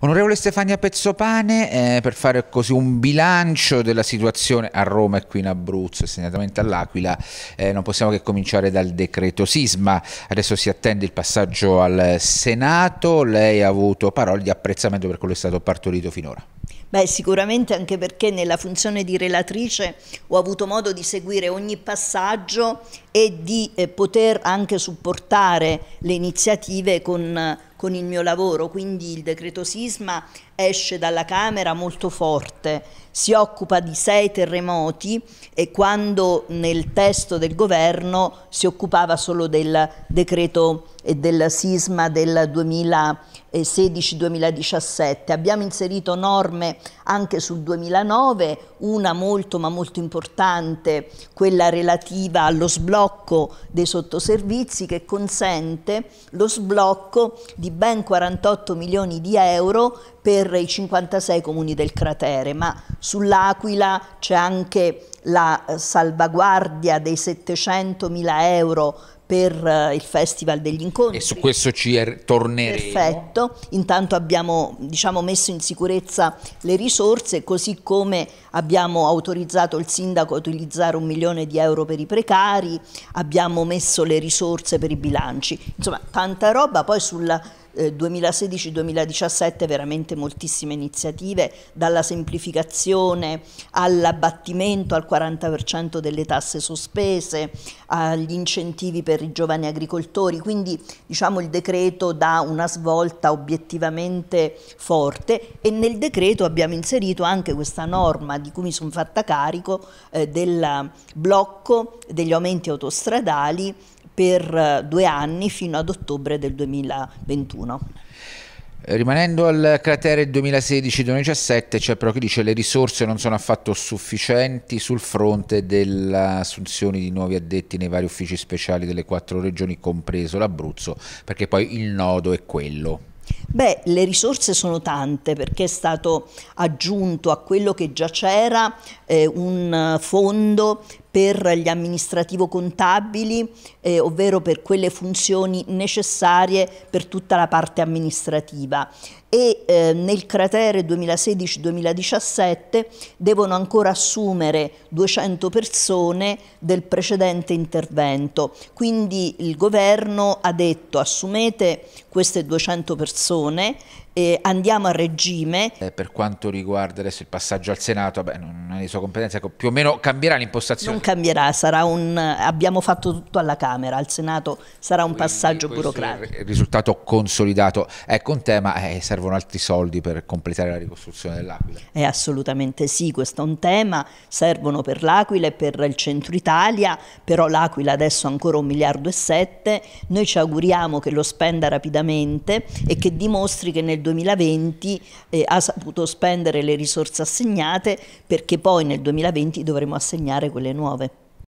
Onorevole Stefania Pezzopane, eh, per fare così un bilancio della situazione a Roma e qui in Abruzzo, e segnatamente all'Aquila, eh, non possiamo che cominciare dal decreto sisma. Adesso si attende il passaggio al Senato, lei ha avuto parole di apprezzamento per quello che è stato partorito finora. Beh, sicuramente anche perché nella funzione di relatrice ho avuto modo di seguire ogni passaggio e di eh, poter anche supportare le iniziative con con il mio lavoro, quindi il decreto sisma esce dalla Camera molto forte, si occupa di sei terremoti e quando nel testo del governo si occupava solo del decreto e del sisma del 2016-2017. Abbiamo inserito norme anche sul 2009, una molto ma molto importante, quella relativa allo sblocco dei sottoservizi che consente lo sblocco di di ben 48 milioni di euro per i 56 comuni del cratere, ma sull'Aquila c'è anche la eh, salvaguardia dei 700 mila euro per eh, il Festival degli Incontri. E su questo ci er-, torneremo. Perfetto, intanto abbiamo diciamo, messo in sicurezza le risorse, così come abbiamo autorizzato il sindaco a utilizzare un milione di euro per i precari, abbiamo messo le risorse per i bilanci. Insomma, tanta roba, poi sulla 2016-2017 eh, veramente moltissime iniziative, dalla semplificazione all'abbattimento al 40% delle tasse sospese, agli incentivi per i giovani agricoltori, quindi diciamo il decreto dà una svolta obiettivamente forte e nel decreto abbiamo inserito anche questa norma di cui mi sono fatta carico eh, del blocco degli aumenti autostradali per eh, due anni fino ad ottobre del 2021. Rimanendo al cratere 2016-2017 c'è però chi dice che le risorse non sono affatto sufficienti sul fronte dell'assunzione di nuovi addetti nei vari uffici speciali delle quattro regioni, compreso l'Abruzzo, perché poi il nodo è quello. Beh, le risorse sono tante perché è stato aggiunto a quello che già c'era eh, un fondo per gli amministrativo-contabili, eh, ovvero per quelle funzioni necessarie per tutta la parte amministrativa e eh, nel cratere 2016-2017 devono ancora assumere 200 persone del precedente intervento. Quindi il governo ha detto assumete queste 200 persone, eh, andiamo a regime. Eh, per quanto riguarda adesso il passaggio al Senato, beh, non nelle sue competenze, ecco, più o meno cambierà l'impostazione? Non cambierà, un, abbiamo fatto tutto alla Camera, al Senato sarà un Quindi passaggio burocratico. Il risultato consolidato ecco un tema, eh, servono altri soldi per completare la ricostruzione dell'Aquila. Eh, assolutamente sì, questo è un tema, servono per l'Aquila e per il centro Italia, però l'Aquila adesso ha ancora un miliardo e sette, noi ci auguriamo che lo spenda rapidamente e che dimostri che nel 2020 eh, ha saputo spendere le risorse assegnate perché poi nel 2020 dovremo assegnare quelle nuove.